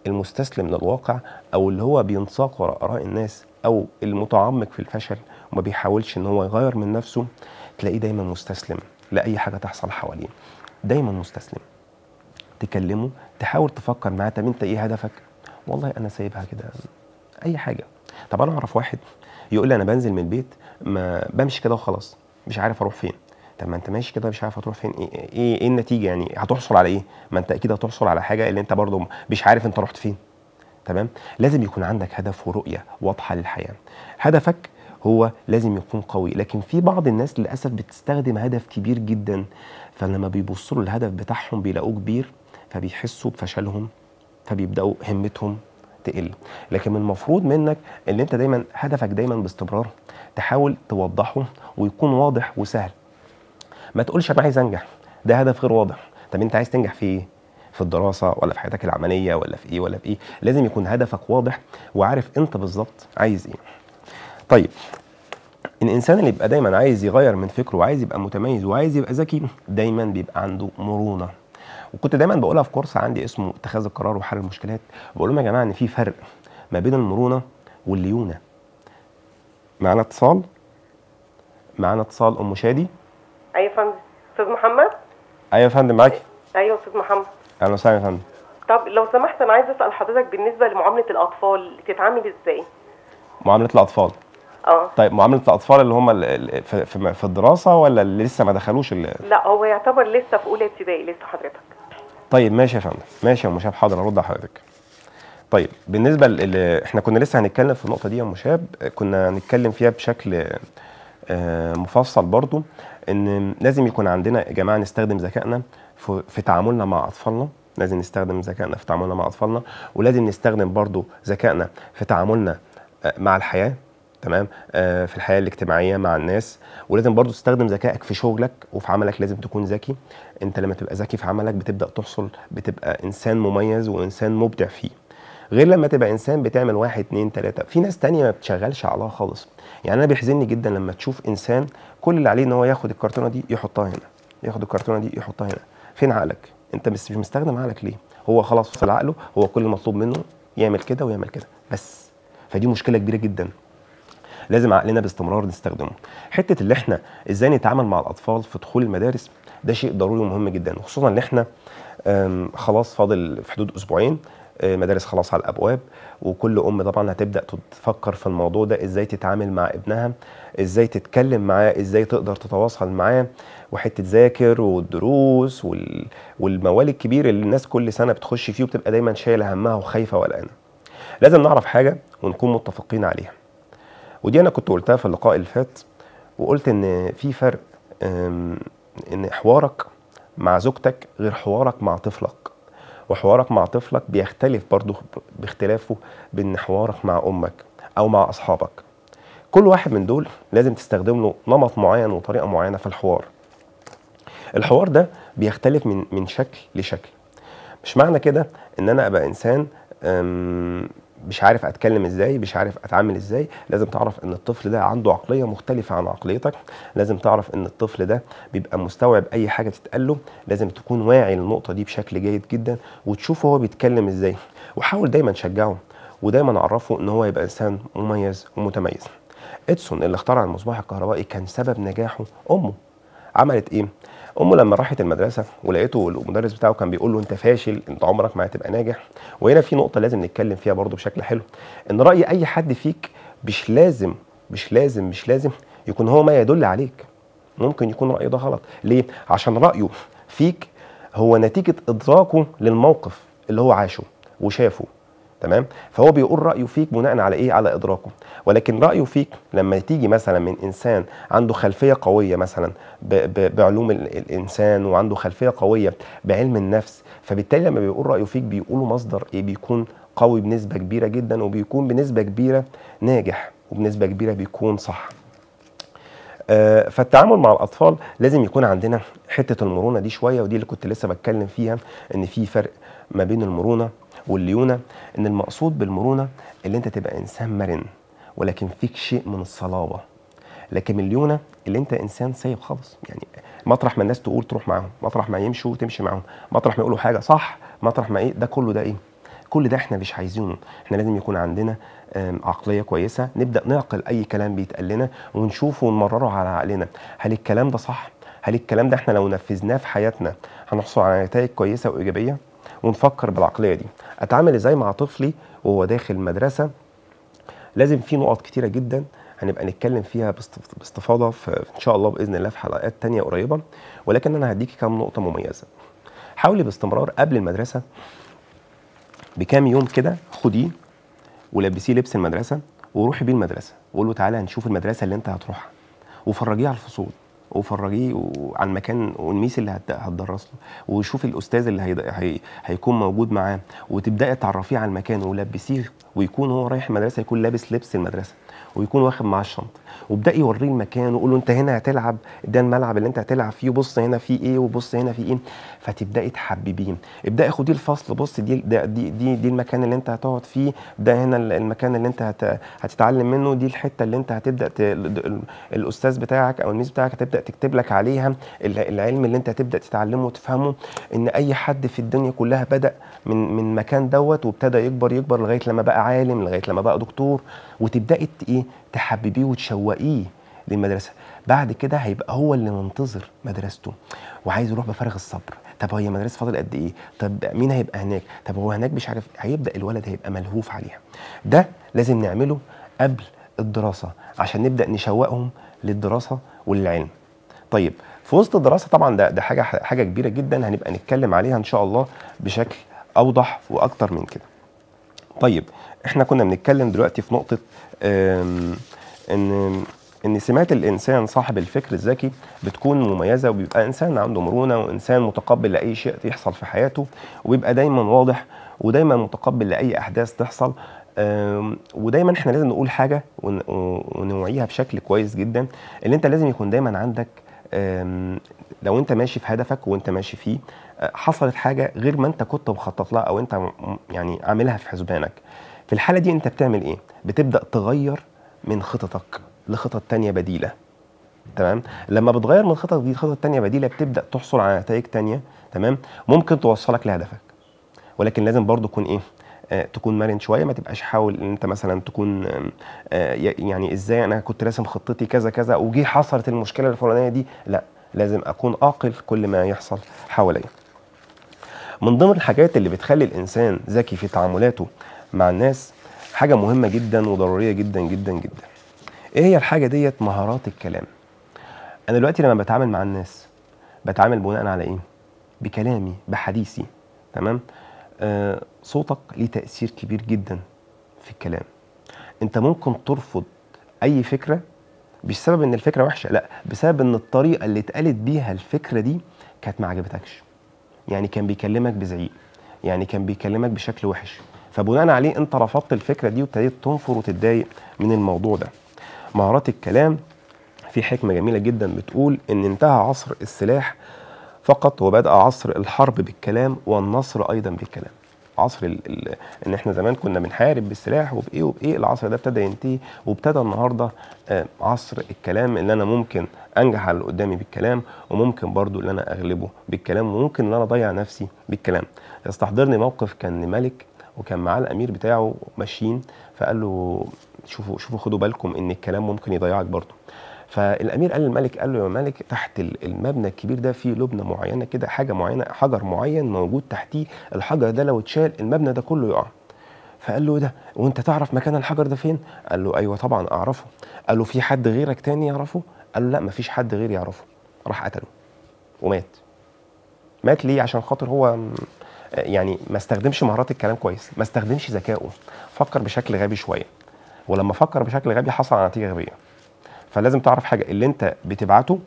المستسلم للواقع او اللي هو بينساق وراء اراء الناس او المتعمق في الفشل وما بيحاولش ان هو يغير من نفسه تلاقيه دايما مستسلم لاي حاجه تحصل حواليه دايما مستسلم تكلمه تحاول تفكر معاه طب انت ايه هدفك والله انا سايبها كده اي حاجه طب انا اعرف واحد يقول لي انا بنزل من البيت ما بمشي كده وخلاص مش عارف اروح فين طب ما انت ماشي كده مش عارف هتروح فين ايه, ايه ايه النتيجه يعني هتحصل على ايه ما انت اكيد هتحصل على حاجه اللي انت برضه مش عارف انت رحت فين تمام لازم يكون عندك هدف ورؤيه واضحه للحياه هدفك هو لازم يكون قوي لكن في بعض الناس للاسف بتستخدم هدف كبير جدا فلما بيبصوا للهدف بتاعهم بيلاقوه كبير فبيحسوا بفشلهم فبيبداوا همتهم تقل لكن من المفروض منك ان انت دايما هدفك دايما باستمرار تحاول توضحه ويكون واضح وسهل ما تقولش انا عايز انجح ده هدف غير واضح طب انت عايز تنجح في ايه في الدراسه ولا في حياتك العمليه ولا في ايه ولا في ايه لازم يكون هدفك واضح وعارف انت بالظبط عايز ايه طيب الانسان اللي بيبقى دايما عايز يغير من فكره وعايز يبقى متميز وعايز يبقى ذكي دايما بيبقى عنده مرونه وكنت دايما بقولها في كورس عندي اسمه اتخاذ القرار وحل المشكلات بقول لهم يا جماعه ان في فرق ما بين المرونه والليونه معانا اتصال معانا اتصال ام شادي ايوه يا فندم استاذ محمد ايوه يا فندم معاكي ايوه استاذ محمد اهلا وسهلا يا فندم طب لو سمحت انا عايز اسال حضرتك بالنسبه لمعامله الاطفال تتعامل ازاي معامله الاطفال اه طيب معامله الاطفال اللي هم في الدراسه ولا اللي لسه ما دخلوش لا هو يعتبر لسه في اولى ابتدائي لسه حضرتك طيب ماشي يا فندم ماشي يا ام شاب حاضر ارد على حضرتك طيب بالنسبه ل... احنا كنا لسه هنتكلم في النقطه دي يا ام شاب كنا هنتكلم فيها بشكل آه، مفصل برضو ان لازم يكون عندنا يا جماعه نستخدم ذكائنا في تعاملنا مع اطفالنا لازم نستخدم ذكائنا في تعاملنا مع اطفالنا ولازم نستخدم برضو ذكائنا في تعاملنا آه، مع الحياه تمام آه، في الحياه الاجتماعيه مع الناس ولازم برضو تستخدم ذكائك في شغلك وفي عملك لازم تكون ذكي انت لما تبقى ذكي في عملك بتبدا تحصل بتبقى انسان مميز وانسان مبدع فيه غير لما تبقى انسان بتعمل واحد اتنين تلاته في ناس تانية ما بتشغلش عليها خالص يعني انا بيحزنني جدا لما تشوف انسان كل اللي عليه ان هو ياخد الكرتونه دي يحطها هنا ياخد الكرتونه دي يحطها هنا فين عقلك انت مش مستخدم عقلك ليه هو خلاص في عقله هو كل المطلوب منه يعمل كده ويعمل كده بس فدي مشكله كبيره جدا لازم عقلنا باستمرار نستخدمه حته اللي احنا ازاي نتعامل مع الاطفال في دخول المدارس ده شيء ضروري ومهم جدا خصوصا ان احنا خلاص فاضل في حدود اسبوعين آه، مدارس خلاص على الابواب وكل ام طبعا هتبدا تفكر في الموضوع ده ازاي تتعامل مع ابنها ازاي تتكلم معاه ازاي تقدر تتواصل معاه وحته ذاكر والدروس وال... والموال الكبير اللي الناس كل سنه بتخش فيه وبتبقى دايما شايله همها وخايفه وقلقانه لازم نعرف حاجه ونكون متفقين عليها ودي انا كنت قلتها في اللقاء اللي فات وقلت ان في فرق ان حوارك مع زوجتك غير حوارك مع طفلك وحوارك مع طفلك بيختلف برضه باختلافه بين حوارك مع امك او مع اصحابك كل واحد من دول لازم تستخدم له نمط معين وطريقه معينه في الحوار الحوار ده بيختلف من من شكل لشكل مش معنى كده ان انا ابقى انسان مش عارف اتكلم ازاي مش عارف اتعامل ازاي لازم تعرف ان الطفل ده عنده عقليه مختلفه عن عقليتك لازم تعرف ان الطفل ده بيبقى مستوعب اي حاجه تتقال له لازم تكون واعي للنقطه دي بشكل جيد جدا وتشوفه هو بيتكلم ازاي وحاول دايما تشجعه ودايما عرفه ان هو يبقى انسان مميز ومتميز ادسون اللي اخترع المصباح الكهربائي كان سبب نجاحه امه عملت ايه امه لما راحت المدرسه ولقيته المدرس بتاعه كان بيقول له انت فاشل انت عمرك ما هتبقى ناجح وهنا في نقطه لازم نتكلم فيها برضو بشكل حلو ان راي اي حد فيك مش لازم مش لازم مش لازم يكون هو ما يدل عليك ممكن يكون رايه ده غلط ليه عشان رايه فيك هو نتيجه ادراكه للموقف اللي هو عاشه وشافه تمام فهو بيقول رايه فيك بناء على ايه على ادراكه ولكن رايه فيك لما تيجي مثلا من انسان عنده خلفيه قويه مثلا بعلوم الانسان وعنده خلفيه قويه بعلم النفس فبالتالي لما بيقول رايه فيك بيقوله مصدر ايه بيكون قوي بنسبه كبيره جدا وبيكون بنسبه كبيره ناجح وبنسبه كبيره بيكون صح آه، فالتعامل مع الاطفال لازم يكون عندنا حته المرونه دي شويه ودي اللي كنت لسه بتكلم فيها ان في فرق ما بين المرونه والليونه ان المقصود بالمرونه اللي انت تبقى انسان مرن ولكن فيك شيء من الصلابه لكن الليونه اللي انت انسان سايب خالص يعني مطرح ما الناس تقول تروح معاهم مطرح ما يمشوا تمشي معاهم مطرح ما يقولوا حاجه صح مطرح ما ايه ده كله ده ايه كل ده احنا مش عايزينه احنا لازم يكون عندنا عقليه كويسه نبدا نعقل اي كلام بيتقال لنا ونشوفه ونمرره على عقلنا هل الكلام ده صح هل الكلام ده احنا لو نفذناه في حياتنا هنحصل على نتائج كويسه وايجابيه ونفكر بالعقليه دي اتعامل ازاي مع طفلي وهو داخل المدرسه لازم في نقط كتيره جدا هنبقى نتكلم فيها باستفاضه في ان شاء الله باذن الله في حلقات تانية قريبه ولكن انا هديكي كام نقطه مميزه حاولي باستمرار قبل المدرسه بكام يوم كده خديه ولبسيه لبس المدرسه وروحي بيه المدرسه وقول له تعالى هنشوف المدرسه اللي انت هتروحها وفرجيه على الفصول وفرجيه عن المكان والميس اللي هتدرس له وشوف الاستاذ اللي هي... هي... هيكون موجود معاه وتبداي تعرفيه على المكان ولبسيه ويكون هو رايح المدرسه يكون لابس لبس المدرسه ويكون واخد معاه الشنطه وابدأي وريه المكان وقول له انت هنا هتلعب ده الملعب اللي انت هتلعب فيه وبص هنا في ايه وبص هنا في ايه فتبداي تحببيه ابداي خدي الفصل بص دي دي دي, دي المكان اللي انت هتقعد فيه ده هنا المكان اللي انت هت هتتعلم منه دي الحته اللي انت هتبدا ت... الاستاذ بتاعك او الميس بتاعك هتبدا تكتب لك عليها العلم اللي انت هتبدا تتعلمه وتفهمه ان اي حد في الدنيا كلها بدا من من مكان دوت وابتدى يكبر يكبر لغايه لما بقى عالم لغايه لما بقى دكتور وتبداي ايه تحببيه وتشوقيه للمدرسه بعد كده هيبقى هو اللي منتظر مدرسته وعايز يروح بفارغ الصبر طب هي مدرسه فاضل قد ايه طب مين هيبقى هناك طب هو هناك مش عارف هيبدا الولد هيبقى ملهوف عليها ده لازم نعمله قبل الدراسه عشان نبدا نشوقهم للدراسه وللعلم طيب في وسط الدراسه طبعا ده ده حاجه حاجه كبيره جدا هنبقى نتكلم عليها ان شاء الله بشكل اوضح واكتر من كده طيب احنا كنا بنتكلم دلوقتي في نقطه ان ان سمات الانسان صاحب الفكر الذكي بتكون مميزه وبيبقى انسان عنده مرونه وانسان متقبل لاي شيء يحصل في حياته وبيبقى دايما واضح ودايما متقبل لاي احداث تحصل ودايما احنا لازم نقول حاجه ونوعيها بشكل كويس جدا اللي انت لازم يكون دايما عندك لو انت ماشي في هدفك وانت ماشي فيه آه، حصلت حاجه غير ما انت كنت مخطط لها او انت يعني عاملها في حسبانك في الحاله دي انت بتعمل ايه بتبدا تغير من خططك لخطط تانية بديله تمام لما بتغير من خطط دي لخطط تانية بديله بتبدا تحصل على نتائج تانية تمام ممكن توصلك لهدفك ولكن لازم برضو تكون ايه آه، تكون مرن شويه ما تبقاش حاول ان انت مثلا تكون آه، يعني ازاي انا كنت راسم خطتي كذا كذا وجي حصلت المشكله الفلانيه دي لا لازم اكون عاقل كل ما يحصل حواليا من ضمن الحاجات اللي بتخلي الانسان ذكي في تعاملاته مع الناس حاجه مهمه جدا وضروريه جدا جدا جدا ايه هي الحاجه ديت مهارات الكلام انا دلوقتي لما بتعامل مع الناس بتعامل بناء على ايه بكلامي بحديثي تمام آه، صوتك ليه تأثير كبير جدا في الكلام انت ممكن ترفض اي فكرة مش بسبب ان الفكرة وحشة لا بسبب ان الطريقة اللي اتقالت بيها الفكرة دي كانت ما عجبتكش يعني كان بيكلمك بزعيق يعني كان بيكلمك بشكل وحش فبناء عليه انت رفضت الفكرة دي وابتديت تنفر وتتضايق من الموضوع ده مهارات الكلام في حكمة جميلة جدا بتقول ان انتهى عصر السلاح فقط وبدأ عصر الحرب بالكلام والنصر أيضا بالكلام عصر الـ الـ ان احنا زمان كنا بنحارب بالسلاح وبايه وبايه العصر ده ابتدى ينتهي وابتدى النهارده آه عصر الكلام اللي انا ممكن انجح على اللي قدامي بالكلام وممكن برضو ان انا اغلبه بالكلام وممكن ان انا اضيع نفسي بالكلام يستحضرني موقف كان ملك وكان معاه الامير بتاعه ماشيين فقال له شوفوا شوفوا خدوا بالكم ان الكلام ممكن يضيعك برضه فالامير قال للملك قال له يا ملك تحت المبنى الكبير ده في لبنه معينه كده حاجه معينه حجر معين موجود تحتيه الحجر ده لو اتشال المبنى ده كله يقع فقال له إيه ده وانت تعرف مكان الحجر ده فين قال له ايوه طبعا اعرفه قال له في حد غيرك تاني يعرفه قال له لا مفيش حد غير يعرفه راح قتله ومات مات ليه عشان خاطر هو يعني ما استخدمش مهارات الكلام كويس ما استخدمش ذكائه فكر بشكل غبي شويه ولما فكر بشكل غبي حصل على نتيجه غبيه فلازم تعرف حاجه اللي انت بتبعته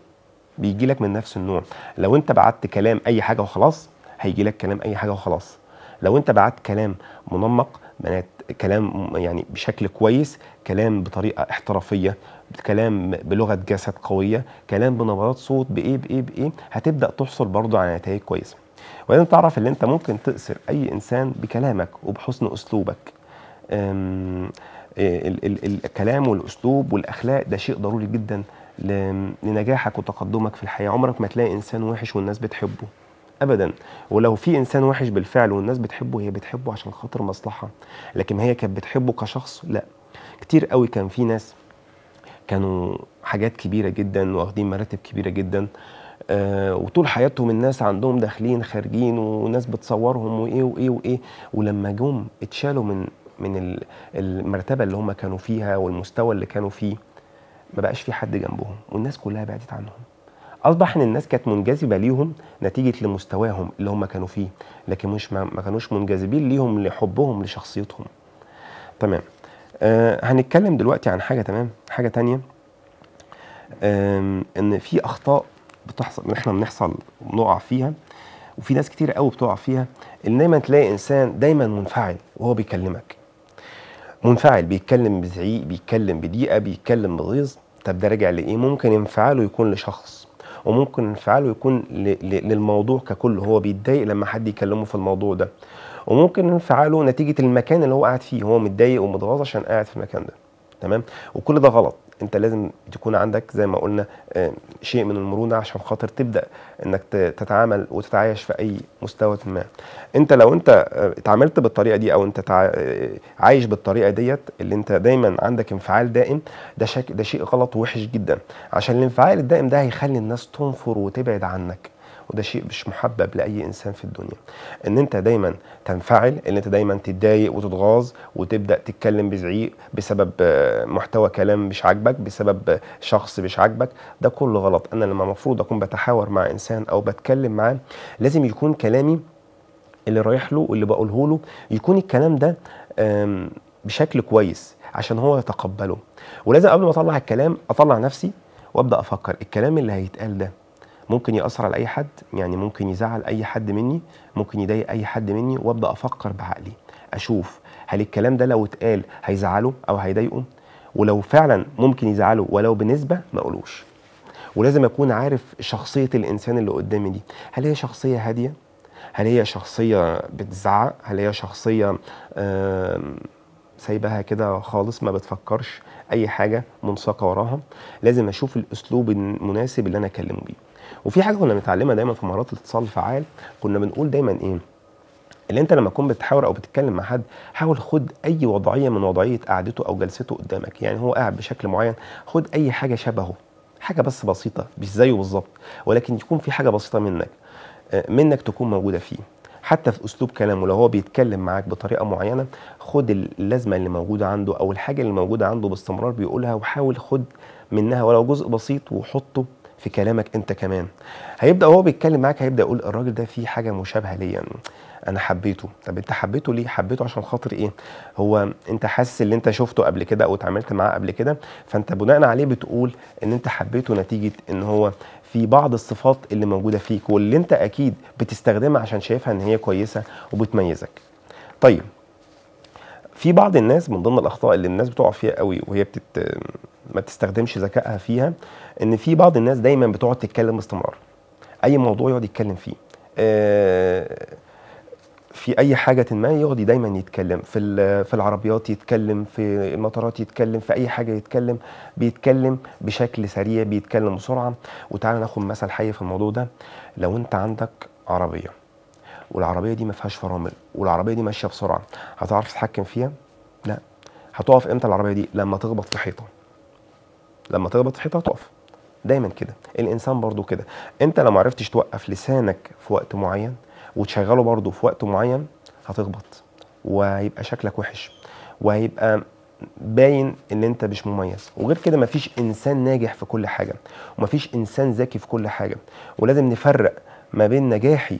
بيجي لك من نفس النوع لو انت بعت كلام اي حاجه وخلاص هيجي لك كلام اي حاجه وخلاص لو انت بعت كلام منمق بنات كلام يعني بشكل كويس كلام بطريقه احترافيه كلام بلغه جسد قويه كلام بنبرات صوت بايه بايه بايه هتبدا تحصل برضو على نتائج كويسه ولازم تعرف ان انت ممكن تأثر اي انسان بكلامك وبحسن اسلوبك آه، الكلام والاسلوب والاخلاق ده شيء ضروري جدا لنجاحك وتقدمك في الحياه عمرك ما تلاقي انسان وحش والناس بتحبه ابدا ولو في انسان وحش بالفعل والناس بتحبه هي بتحبه عشان خاطر مصلحه لكن هي كانت بتحبه كشخص لا كتير قوي كان في ناس كانوا حاجات كبيره جدا واخدين مراتب كبيره جدا آه وطول حياتهم الناس عندهم داخلين خارجين وناس بتصورهم وايه وايه وايه ولما جم اتشالوا من من المرتبه اللي هم كانوا فيها والمستوى اللي كانوا فيه ما بقاش في حد جنبهم والناس كلها بعدت عنهم اصبح ان الناس كانت منجذبه ليهم نتيجه لمستواهم اللي هم كانوا فيه لكن مش ما كانوش منجذبين ليهم لحبهم لشخصيتهم تمام آه هنتكلم دلوقتي عن حاجه تمام حاجه تانية آه ان في اخطاء بتحصل احنا بنحصل بنقع فيها وفي ناس كتير قوي بتقع فيها ان دايما تلاقي انسان دايما منفعل وهو بيكلمك منفعل بيتكلم بزعيق بيتكلم بضيقه بيتكلم بغيظ طب ده راجع لايه ممكن انفعاله يكون لشخص وممكن انفعاله يكون للموضوع ككل هو بيتضايق لما حد يكلمه في الموضوع ده وممكن انفعاله نتيجه المكان اللي هو قاعد فيه هو متضايق ومتغاظ عشان قاعد في المكان ده تمام وكل ده غلط انت لازم تكون عندك زي ما قلنا آه، شيء من المرونه عشان خاطر تبدا انك تتعامل وتتعايش في اي مستوى ما انت لو انت آه، اتعاملت بالطريقه دي او انت آه، عايش بالطريقه ديت اللي انت دايما عندك انفعال دائم ده شك ده شيء غلط ووحش جدا عشان الانفعال الدائم ده هيخلي الناس تنفر وتبعد عنك وده شيء مش محبب لاي انسان في الدنيا ان انت دايما تنفعل ان انت دايما تتضايق وتتغاظ وتبدا تتكلم بزعيق بسبب آه، محتوى كلام مش عاجبك بسبب آه، شخص مش عاجبك ده كله غلط انا لما المفروض اكون بتحاور مع انسان او بتكلم معاه لازم يكون كلامي اللي رايح له واللي بقوله له يكون الكلام ده بشكل كويس عشان هو يتقبله ولازم قبل ما اطلع الكلام اطلع نفسي وابدا افكر الكلام اللي هيتقال ده ممكن ياثر على اي حد يعني ممكن يزعل اي حد مني ممكن يضايق اي حد مني وابدا افكر بعقلي اشوف هل الكلام ده لو اتقال هيزعله او هيضايقه ولو فعلا ممكن يزعله ولو بنسبه ما اقولوش ولازم اكون عارف شخصيه الانسان اللي قدامي دي هل هي شخصيه هاديه هل هي شخصيه بتزعق هل هي شخصيه آه سايباها كده خالص ما بتفكرش اي حاجه منساقه وراها لازم اشوف الاسلوب المناسب اللي انا اكلمه بيه وفي حاجه كنا بنتعلمها دايما في مهارات الاتصال الفعال كنا بنقول دايما ايه اللي انت لما تكون بتحاور او بتتكلم مع حد حاول خد اي وضعيه من وضعيه قعدته او جلسته قدامك يعني هو قاعد بشكل معين خد اي حاجه شبهه حاجه بس بسيطه مش زيه بالظبط ولكن يكون في حاجه بسيطه منك آه، منك تكون موجوده فيه حتى في اسلوب كلامه لو هو بيتكلم معاك بطريقه معينه خد اللازمه اللي موجوده عنده او الحاجه اللي موجوده عنده باستمرار بيقولها وحاول خد منها ولو جزء بسيط وحطه في كلامك انت كمان هيبدا وهو بيتكلم معاك هيبدا يقول الراجل ده فيه حاجه مشابهه ليا انا حبيته طب انت حبيته ليه حبيته عشان خاطر ايه هو انت حاسس اللي انت شفته قبل كده او اتعاملت معاه قبل كده فانت بناء عليه بتقول ان انت حبيته نتيجه ان هو في بعض الصفات اللي موجوده فيك واللي انت اكيد بتستخدمها عشان شايفها ان هي كويسه وبتميزك طيب في بعض الناس من ضمن الاخطاء اللي الناس بتقع فيها قوي وهي بتت... ما بتستخدمش ذكائها فيها ان في بعض الناس دايما بتقعد تتكلم باستمرار اي موضوع يقعد يتكلم فيه آه في اي حاجه ما يقعد دايما يتكلم في في العربيات يتكلم في المطارات يتكلم في اي حاجه يتكلم بيتكلم بشكل سريع بيتكلم بسرعه وتعالى ناخد مثل حي في الموضوع ده لو انت عندك عربيه والعربيه دي ما فيهاش فرامل والعربيه دي ماشيه بسرعه هتعرف تتحكم فيها لا هتقف امتى العربيه دي لما تخبط في حيطه لما تخبط في حيطه هتقف دايما كده الانسان برضو كده انت لو ما عرفتش توقف لسانك في وقت معين وتشغله برضه في وقت معين هتخبط وهيبقى شكلك وحش وهيبقى باين ان انت مش مميز وغير كده مفيش انسان ناجح في كل حاجه ومفيش انسان ذكي في كل حاجه ولازم نفرق ما بين نجاحي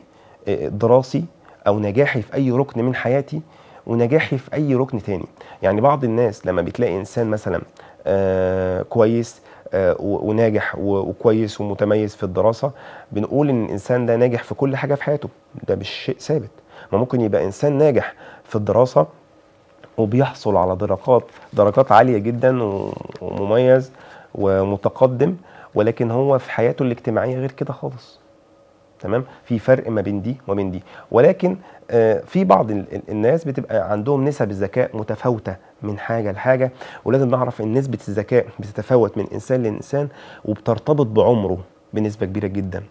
الدراسي آه، او نجاحي في اي ركن من حياتي ونجاحي في اي ركن تاني يعني بعض الناس لما بتلاقي انسان مثلا آه كويس آه، وناجح وكويس ومتميز في الدراسه بنقول ان الانسان ده ناجح في كل حاجه في حياته ده مش شيء ثابت ما ممكن يبقى انسان ناجح في الدراسه وبيحصل على درجات درجات عاليه جدا ومميز ومتقدم ولكن هو في حياته الاجتماعيه غير كده خالص تمام في فرق ما بين دي وما بين دي ولكن آه، في بعض الناس بتبقى عندهم نسب الذكاء متفاوته من حاجه لحاجه ولازم نعرف ان نسبه الذكاء بتتفاوت من انسان لانسان وبترتبط بعمره بنسبه كبيره جدا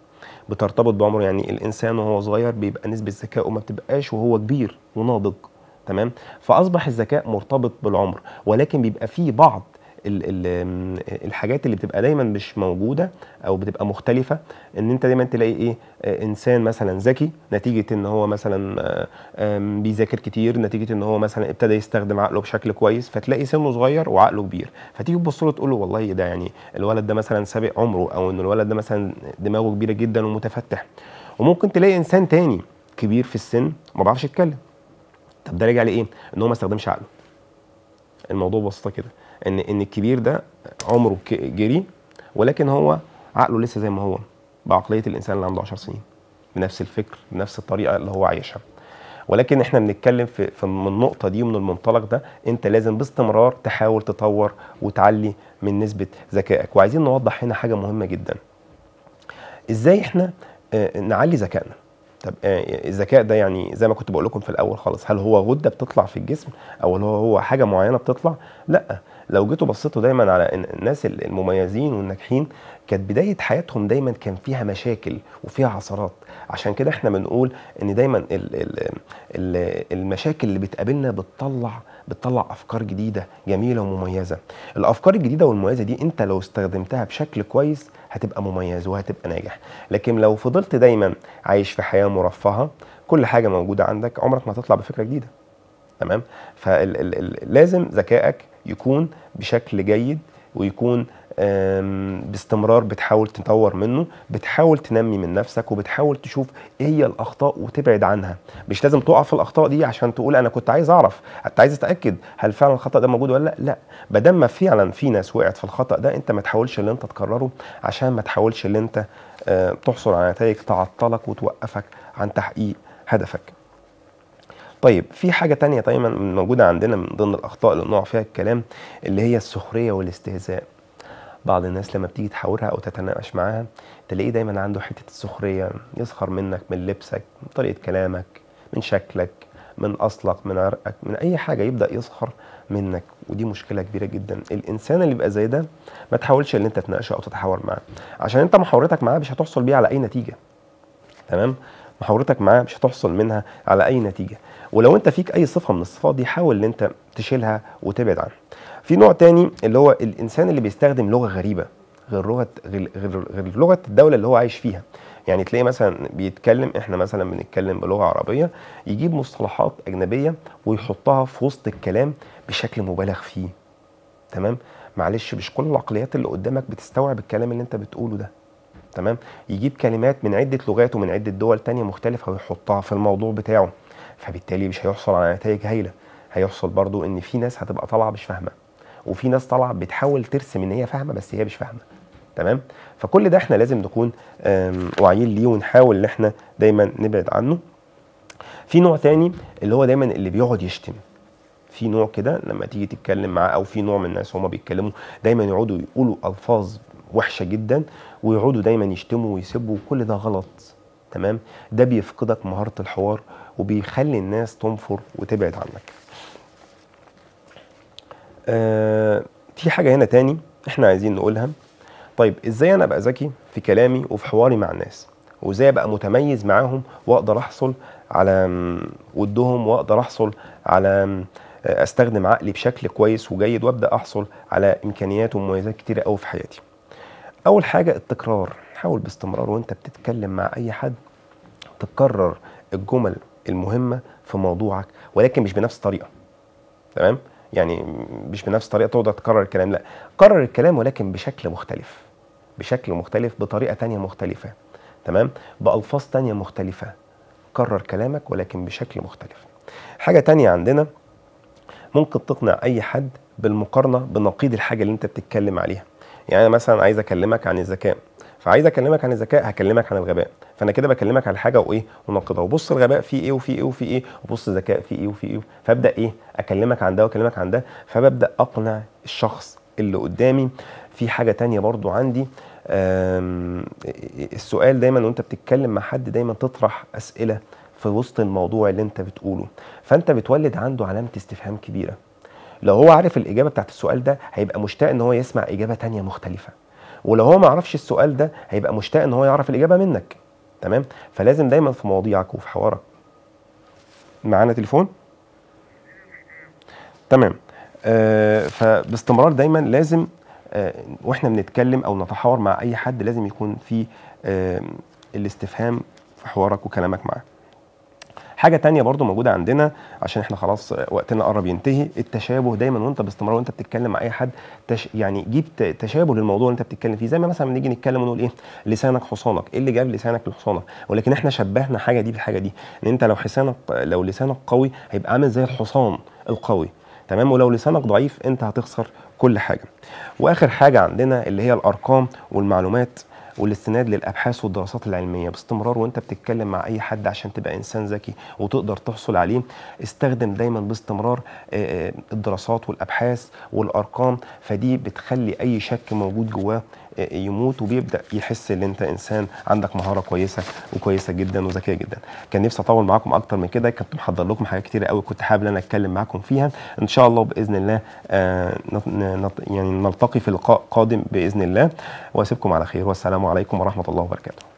بترتبط بعمره يعني الانسان وهو صغير بيبقى نسبه ذكائه ما بتبقاش وهو كبير وناضج تمام فاصبح الذكاء مرتبط بالعمر ولكن بيبقى فيه بعض الحاجات اللي بتبقى دايما مش موجوده او بتبقى مختلفه ان انت دايما تلاقي ايه آه، انسان مثلا ذكي نتيجه ان هو مثلا آه، بيذاكر كتير نتيجه ان هو مثلا ابتدى يستخدم عقله بشكل كويس فتلاقي سنه صغير وعقله كبير فتيجي تبص له تقول له والله إيه ده يعني الولد ده مثلا سابق عمره او ان الولد ده مثلا دماغه كبيره جدا ومتفتح وممكن تلاقي انسان تاني كبير في السن ما بيعرفش يتكلم طب ده راجع لايه ان هو ما استخدمش عقله الموضوع بسيط كده ان ان الكبير ده عمره جري ولكن هو عقله لسه زي ما هو بعقليه الانسان اللي عنده 10 سنين بنفس الفكر بنفس الطريقه اللي هو عايشها ولكن احنا بنتكلم في, من النقطه دي ومن المنطلق ده انت لازم باستمرار تحاول تطور وتعلي من نسبه ذكائك وعايزين نوضح هنا حاجه مهمه جدا ازاي احنا آه، نعلي ذكائنا طب آه، الذكاء ده يعني زي ما كنت بقول لكم في الاول خالص هل هو غده بتطلع في الجسم او هو حاجه معينه بتطلع لا لو جيتوا بصيتوا دايما على الناس المميزين والناجحين كانت بدايه حياتهم دايما كان فيها مشاكل وفيها عثرات عشان كده احنا بنقول ان دايما الـ الـ الـ المشاكل اللي بتقابلنا بتطلع بتطلع افكار جديده جميله ومميزه الافكار الجديده والمميزه دي انت لو استخدمتها بشكل كويس هتبقى مميز وهتبقى ناجح لكن لو فضلت دايما عايش في حياه مرفهه كل حاجه موجوده عندك عمرك ما هتطلع بفكره جديده تمام فلازم ذكائك يكون بشكل جيد ويكون باستمرار بتحاول تطور منه بتحاول تنمي من نفسك وبتحاول تشوف ايه هي الاخطاء وتبعد عنها مش لازم تقع في الاخطاء دي عشان تقول انا كنت عايز اعرف انت عايز اتاكد هل فعلا الخطا ده موجود ولا لا لا ما دام ما فعلا في ناس وقعت في الخطا ده انت ما تحاولش ان انت تكرره عشان ما تحاولش ان انت آه، تحصل على نتائج تعطلك وتوقفك عن تحقيق هدفك طيب في حاجه تانية دايما موجوده عندنا من ضمن الاخطاء اللي بنقع فيها الكلام اللي هي السخريه والاستهزاء بعض الناس لما بتيجي تحاورها او تتناقش معاها تلاقيه دايما عنده حته السخريه يسخر منك من لبسك من طريقه كلامك من شكلك من اصلك من عرقك من اي حاجه يبدا يسخر منك ودي مشكله كبيره جدا الانسان اللي بقى زي ده ما تحاولش ان انت تناقشه او تتحاور معاه عشان انت محاورتك معاه مش هتحصل بيه على اي نتيجه تمام محاورتك معاه مش هتحصل منها على اي نتيجه ولو انت فيك اي صفه من الصفات دي حاول ان انت تشيلها وتبعد عنها في نوع تاني اللي هو الانسان اللي بيستخدم لغه غريبه غير لغه غير, غير, لغه الدوله اللي هو عايش فيها يعني تلاقي مثلا بيتكلم احنا مثلا بنتكلم بلغه عربيه يجيب مصطلحات اجنبيه ويحطها في وسط الكلام بشكل مبالغ فيه تمام معلش مش كل العقليات اللي قدامك بتستوعب الكلام اللي انت بتقوله ده تمام يجيب كلمات من عده لغات ومن عده دول تانية مختلفه ويحطها في الموضوع بتاعه فبالتالي مش هيحصل على نتائج هايله هيحصل برضو ان في ناس هتبقى طالعه مش فاهمه وفي ناس طالعه بتحاول ترسم ان هي فاهمه بس هي مش فاهمه تمام فكل ده احنا لازم نكون واعيين ليه ونحاول ان احنا دايما نبعد عنه في نوع تاني اللي هو دايما اللي بيقعد يشتم في نوع كده لما تيجي تتكلم معاه او في نوع من الناس هما بيتكلموا دايما يقعدوا يقولوا الفاظ وحشه جدا ويقعدوا دايما يشتموا ويسبوا وكل ده غلط تمام ده بيفقدك مهاره الحوار وبيخلي الناس تنفر وتبعد عنك آه في حاجه هنا تاني احنا عايزين نقولها طيب ازاي انا ابقى ذكي في كلامي وفي حواري مع الناس وازاي ابقى متميز معاهم واقدر احصل على ودهم واقدر احصل على استخدم عقلي بشكل كويس وجيد وابدا احصل على امكانيات ومميزات كتيره قوي في حياتي اول حاجه التكرار حاول باستمرار وانت بتتكلم مع اي حد تكرر الجمل المهمه في موضوعك ولكن مش بنفس الطريقه تمام يعني مش بنفس الطريقه تقدر تكرر الكلام لا كرر الكلام ولكن بشكل مختلف بشكل مختلف بطريقه تانية مختلفه تمام بالفاظ تانية مختلفه كرر كلامك ولكن بشكل مختلف حاجه تانية عندنا ممكن تقنع اي حد بالمقارنه بنقيض الحاجه اللي انت بتتكلم عليها يعني مثلا عايز اكلمك عن الذكاء فعايز اكلمك عن الذكاء هكلمك عن الغباء فانا كده بكلمك على حاجه وايه ونقضها وبص الغباء فيه ايه وفيه ايه وفيه ايه وبص الذكاء فيه إيه, ايه وفيه ايه فابدا ايه اكلمك عن ده واكلمك عن ده فببدا اقنع الشخص اللي قدامي في حاجه تانية برضو عندي السؤال دايما وانت بتتكلم مع حد دايما تطرح اسئله في وسط الموضوع اللي انت بتقوله فانت بتولد عنده علامه استفهام كبيره لو هو عارف الاجابه بتاعت السؤال ده هيبقى مشتاق ان هو يسمع اجابه تانية مختلفه ولو هو ما يعرفش السؤال ده هيبقى مشتاق ان هو يعرف الاجابه منك تمام فلازم دايما في مواضيعك وفي حوارك معانا تليفون تمام آه فباستمرار دايما لازم آه واحنا بنتكلم او نتحاور مع اي حد لازم يكون في آه الاستفهام في حوارك وكلامك معاه حاجه تانية برضو موجوده عندنا عشان احنا خلاص وقتنا قرب ينتهي التشابه دايما وانت باستمرار وانت بتتكلم مع اي حد تش يعني جيب تشابه للموضوع اللي انت بتتكلم فيه زي ما مثلا نيجي نتكلم ونقول ايه لسانك حصانك ايه اللي جاب لسانك لحصانك ولكن احنا شبهنا حاجه دي بالحاجه دي ان انت لو حصانك لو لسانك قوي هيبقى عامل زي الحصان القوي تمام ولو لسانك ضعيف انت هتخسر كل حاجه واخر حاجه عندنا اللي هي الارقام والمعلومات والاستناد للابحاث والدراسات العلميه باستمرار وانت بتتكلم مع اي حد عشان تبقى انسان ذكي وتقدر تحصل عليه استخدم دايما باستمرار آه، آه، الدراسات والابحاث والارقام فدي بتخلي اي شك موجود جواه يموت وبيبدا يحس ان انت انسان عندك مهاره كويسه وكويسه جدا وذكيه جدا كان نفسي اطول معاكم اكتر من كده كنت محضر لكم حاجات كتير قوي كنت حابب ان انا اتكلم معاكم فيها ان شاء الله باذن الله آه، يعني نلتقي في لقاء قادم باذن الله واسيبكم على خير والسلام عليكم ورحمه الله وبركاته